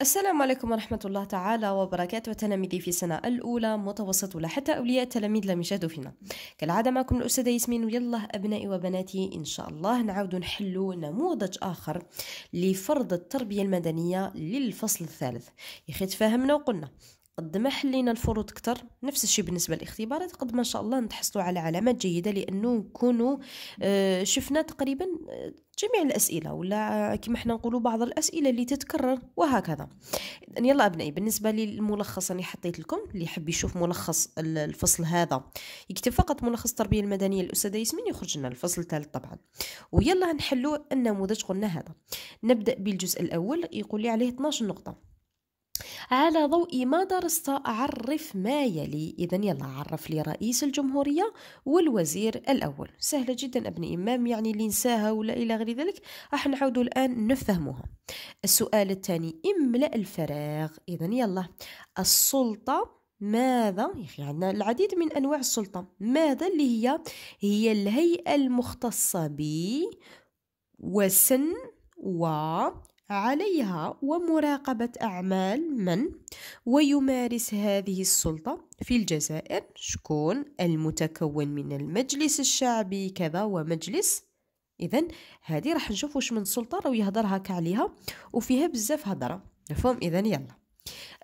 السلام عليكم ورحمة الله تعالى وبركاته تلاميذي في السنة الأولى متوسط ولا حتى أولياء التلاميذ لم يشاهدوا فينا كالعادة معكم الأستاذة ياسمين ويلا أبنائي وبناتي إن شاء الله نعود نحلو نموذج آخر لفرض التربية المدنية للفصل الثالث يخيت أخي تفاهمنا وقلنا قد ما حلينا الفروض اكثر نفس الشيء بالنسبه للاختبارات قد ما ان شاء الله نتحصلوا على علامات جيده لانه نكونوا آه، شفنا تقريبا آه، جميع الاسئله ولا كما حنا نقولوا بعض الاسئله اللي تتكرر وهكذا يلا ابنائي بالنسبه للملخص اللي حطيت لكم اللي يحب يشوف ملخص الفصل هذا يكتب فقط ملخص التربيه المدنيه الاستاذه ياسمين يخرج لنا الفصل الثالث طبعا ويلا نحلوا النموذج قلنا هذا نبدا بالجزء الاول يقول لي عليه 12 نقطه على ضوء ما درست عرف ما يلي إذا يلا عرف لي رئيس الجمهورية والوزير الأول سهلة جدا أبني إمام يعني اللي نساها ولا إلى غير ذلك راح نعود الآن نفهمها السؤال الثاني املأ الفراغ إذا يلا السلطة ماذا يعني عندنا العديد من أنواع السلطة ماذا اللي هي هي الهيئة المختصة ب وسن و عليها ومراقبة أعمال من ويمارس هذه السلطة في الجزائر شكون المتكون من المجلس الشعبي كذا ومجلس إذا هذه راح نشوف واش من سلطة راهو يهضر هكا عليها وفيها بزاف هضرة مفهوم إذا يلا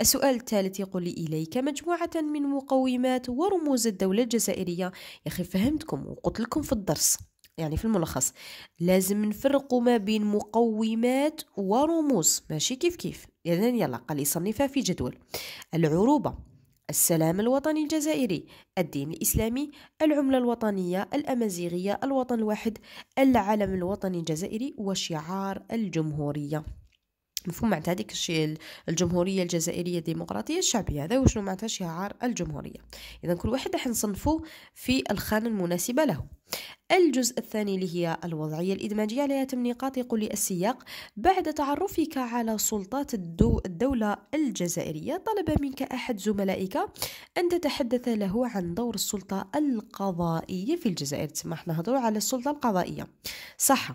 السؤال الثالث يقول لي إليك مجموعة من مقومات ورموز الدولة الجزائرية يا أخي فهمتكم وقلت لكم في الدرس يعني في الملخص لازم نفرقوا ما بين مقومات ورموز ماشي كيف كيف يعني يلا قال يصنفها في جدول العروبة السلام الوطني الجزائري الدين الإسلامي العملة الوطنية الأمازيغية الوطن الواحد العلم الوطني الجزائري وشعار الجمهورية مفهوم معناتها هذيك الشيء الجمهورية الجزائرية الديمقراطية الشعبية هذا وشنو معناتها شعار الجمهورية إذا كل واحد راح نصنفه في الخانة المناسبة له الجزء الثاني اللي هي الوضعية الإدماجية عليها يتم نقاط يقول لي السياق بعد تعرفك على سلطات الدو الدولة الجزائرية طلب منك أحد زملائك أن تتحدث له عن دور السلطة القضائية في الجزائر تسمى احنا على السلطة القضائية صح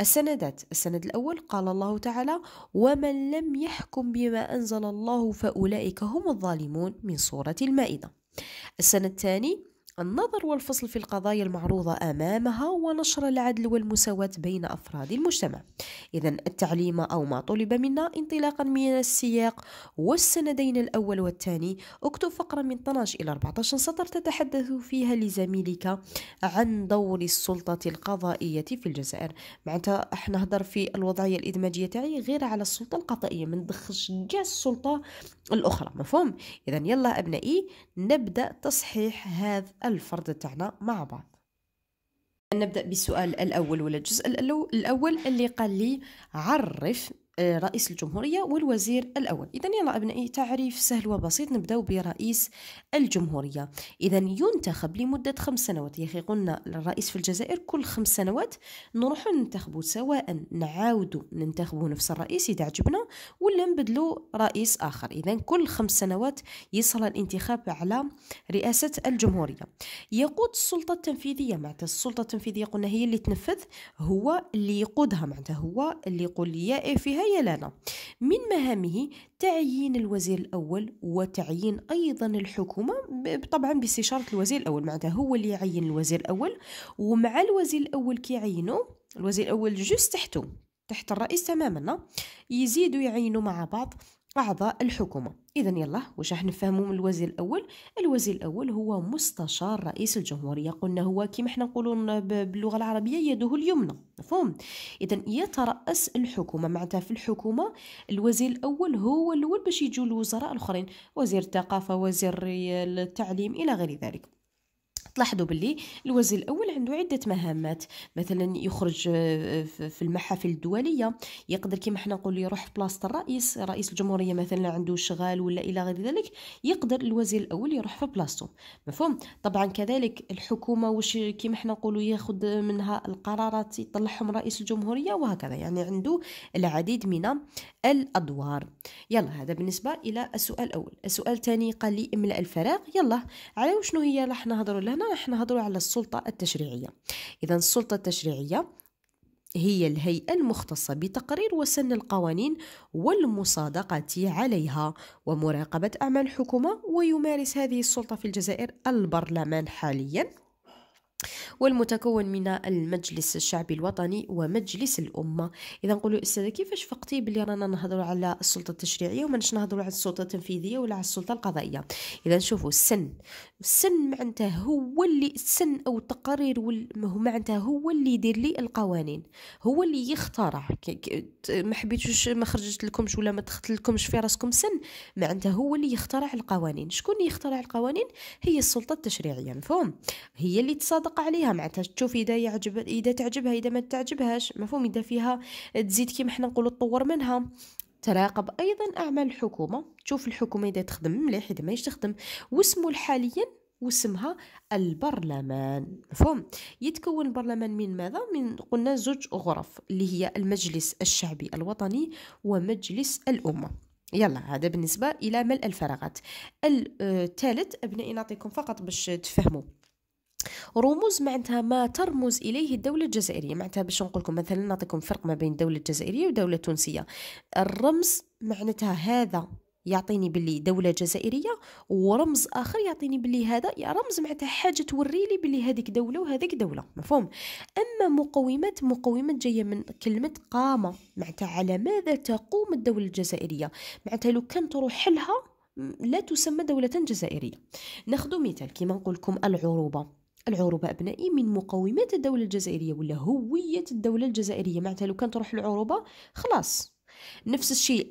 السندات السند الأول قال الله تعالى ومن لم يحكم بما أنزل الله فأولئك هم الظالمون من سورة المائدة السنة الثاني النظر والفصل في القضايا المعروضة أمامها ونشر العدل والمساواة بين أفراد المجتمع إذا التعليم أو ما طلب منا انطلاقا من السياق والسندين الأول والثاني اكتب فقرة من 12 إلى 14 سطر تتحدث فيها لزميلك عن دور السلطة القضائية في الجزائر معناتها احنا هضر في الوضعية الإدماجية تاعي غير على السلطة القضائية ما ندخلش جا السلطة الأخرى مفهوم إذا يلا أبنائي نبدأ تصحيح هذا الفرد تاعنا مع بعض نبدا بالسؤال الاول ولا الجزء الاول اللي قال لي عرف آه، رئيس الجمهورية والوزير الأول إذا يلا أبنائي تعريف سهل وبسيط نبدأ برئيس الجمهورية إذا ينتخب لمدة خمس سنوات يا أخي قلنا الرئيس في الجزائر كل خمس سنوات نروحو ننتخبو سواء نعاودو ننتخبو نفس الرئيس إذا عجبنا ولا نبدلو رئيس آخر إذا كل خمس سنوات يصل الانتخاب على رئاسة الجمهورية يقود السلطة التنفيذية معناتها السلطة التنفيذية قلنا هي اللي تنفذ هو اللي يقودها معناتها هو اللي يقول يا إيه فيها خيالنا من مهامه تعيين الوزير الأول وتعيين أيضا الحكومة طبعا باستشارة الوزير الأول معناتها هو اللي يعين الوزير الأول ومع الوزير الأول كيعينه الوزير الأول جوست تحته تحت الرئيس تماما يزيدوا يعينوا مع بعض أعضاء الحكومة إذا يلا واش راح نفهمو من الوزير الأول الوزير الأول هو مستشار رئيس الجمهورية قلنا هو كيما حنا نقولو باللغة العربية يده اليمنى مفهوم إذا يترأس الحكومة معناتها في الحكومة الوزير الأول هو الأول باش يجوا الوزراء الآخرين وزير الثقافة وزير التعليم إلى غير ذلك تلاحظوا باللي الوزير الاول عنده عده مهامات مثلا يخرج آه، في المحافل الدوليه يقدر كما حنا نقول يروح في بلاصه الرئيس رئيس الجمهوريه مثلا عنده شغال ولا الى غير ذلك يقدر الوزير الاول يروح في بلاصتو مفهوم طبعا كذلك الحكومه واش كما حنا نقولوا ياخذ منها القرارات يطلعهم رئيس الجمهوريه وهكذا يعني عنده العديد من الادوار يلا هذا بالنسبه الى السؤال الاول السؤال الثاني قال لي املا الفراغ يلا على شنو هي راح نهضروا لها هنا راح نهضروا على السلطة التشريعية إذا السلطة التشريعية هي الهيئة المختصة بتقرير وسن القوانين والمصادقة عليها ومراقبة أعمال الحكومة ويمارس هذه السلطة في الجزائر البرلمان حالياً والمتكون من المجلس الشعبي الوطني ومجلس الامه اذا نقولوا استاذه كيفاش فقتي بلي رانا نهضروا على السلطه التشريعيه وماناش نهضروا على السلطه التنفيذيه ولا على السلطه القضائيه اذا نشوفوا السن السن معناتها هو اللي السن او التقارير معناتها هو اللي يدير لي القوانين هو اللي يخترع ما حبيتوش ما خرجت لكمش ولا ما تخت لكمش في راسكم سن معناتها هو اللي يخترع القوانين شكون اللي يخترع القوانين هي السلطه التشريعيه مفهوم هي اللي تصادق تطبق عليها معناتها تشوف اذا يعجب اذا تعجبها اذا ما تعجبهاش مفهوم اذا فيها تزيد كيما حنا نقولوا تطور منها تراقب ايضا اعمال الحكومه تشوف الحكومه اذا تخدم مليح اذا ماهيش تخدم واسمه حاليا واسمها البرلمان مفهوم يتكون البرلمان من ماذا من قلنا زوج غرف اللي هي المجلس الشعبي الوطني ومجلس الامه يلا هذا بالنسبه الى ملء الفراغات آه، الثالث ابنائي نعطيكم فقط باش تفهموا رموز معناتها ما ترمز اليه الدوله الجزائريه معناتها باش نقول لكم مثلا نعطيكم فرق ما بين الدوله الجزائريه والدوله التونسيه الرمز معناتها هذا يعطيني باللي دولة جزائرية ورمز آخر يعطيني باللي هذا يا رمز معناتها حاجة توري لي باللي هذيك دولة وهذيك دولة مفهوم أما مقومات مقومات جاية من كلمة قامة معناتها على ماذا تقوم الدولة الجزائرية معناتها لو كان تروح لها لا تسمى دولة جزائرية ناخذ مثال كيما نقول لكم العروبة العروبة أبنائي من مقومات الدولة الجزائرية ولا هوية الدولة الجزائرية معناتها لو كانت تروح العروبة خلاص نفس الشيء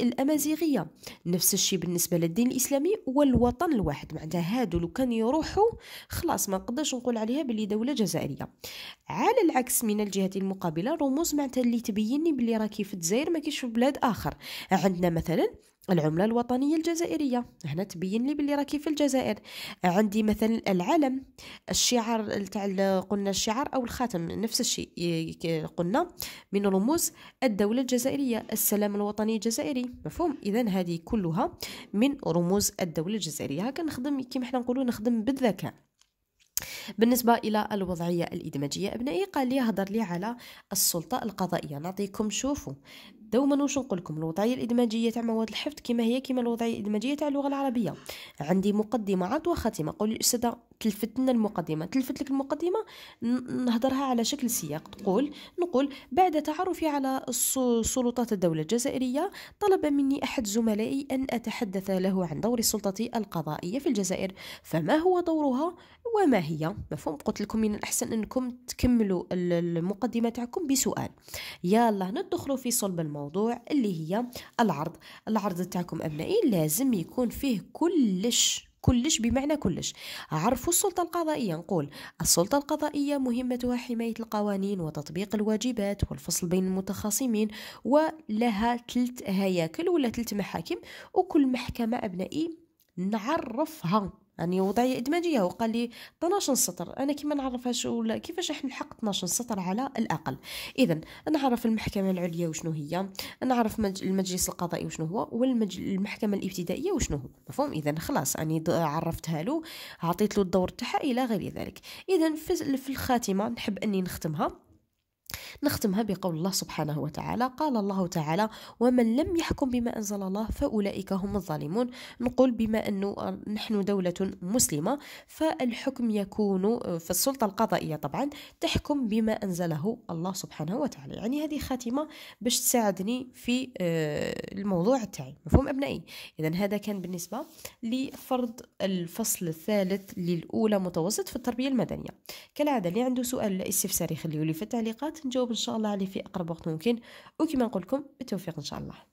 الأمازيغية نفس الشيء بالنسبة للدين الإسلامي والوطن الواحد معناتها هادو لو كان يروحوا خلاص ما نقدرش نقول عليها باللي دولة جزائرية على العكس من الجهة المقابلة رموز معناتها اللي تبيني باللي راكي في الجزائر ما كيش في بلاد آخر عندنا مثلا العملة الوطنية الجزائرية هنا تبين لي باللي راكي في الجزائر عندي مثلا العلم الشعار تاع قلنا الشعار او الخاتم نفس الشيء قلنا من رموز الدولة الجزائرية السلام الوطني الجزائري مفهوم اذا هذه كلها من رموز الدولة الجزائرية هكا نخدم كيما حنا نقولوا نخدم بالذكاء بالنسبة إلى الوضعية الإدماجية أبنائي قال لي هضر لي على السلطة القضائية نعطيكم شوفوا دوما واش نقول لكم الوضعيه الادماجيه تاع مواد الحفظ كما هي كما الوضعيه الادماجيه تاع اللغه العربيه عندي مقدمه عرض وخاتمه قولي الاستاذه تلفت لنا المقدمه تلفت لك المقدمه نهضرها على شكل سياق تقول نقول بعد تعرفي على سلطات الدوله الجزائريه طلب مني احد زملائي ان اتحدث له عن دور السلطه القضائيه في الجزائر فما هو دورها وما هي مفهوم قلت لكم من الاحسن انكم تكملوا المقدمه تاعكم بسؤال يلا ندخلوا في صلب الموضوع الموضوع اللي هي العرض العرض تاعكم أبنائي لازم يكون فيه كلش كلش بمعنى كلش عرفوا السلطة القضائية نقول السلطة القضائية مهمتها حماية القوانين وتطبيق الواجبات والفصل بين المتخاصمين ولها ثلاث هياكل ولا ثلاث محاكم وكل محكمة أبنائي نعرفها راني يعني وضعيه ادماجيه وقال لي 12 سطر انا كيما نعرفهاش ولا كيفاش راح نلحق 12 سطر على الاقل اذا نعرف المحكمه العليا وشنو هي نعرف المجلس القضائي وشنو هو والمحكمه الابتدائيه وشنو هو مفهوم اذا خلاص أني يعني عرفتها له عطيت له الدور تاعها الى غير ذلك اذا في الخاتمه نحب اني نختمها نختمها بقول الله سبحانه وتعالى قال الله تعالى ومن لم يحكم بما أنزل الله فأولئك هم الظالمون نقول بما أنه نحن دولة مسلمة فالحكم يكون فالسلطة القضائية طبعا تحكم بما أنزله الله سبحانه وتعالى يعني هذه خاتمة باش تساعدني في آه، الموضوع تاعي مفهوم أبنائي إذا هذا كان بالنسبة لفرض الفصل الثالث للأولى متوسط في التربية المدنية كالعادة اللي عنده سؤال استفساري خليه لي في التعليقات نجاوب نجاوب ان شاء الله عليه في اقرب وقت ممكن وكما نقول لكم بالتوفيق ان شاء الله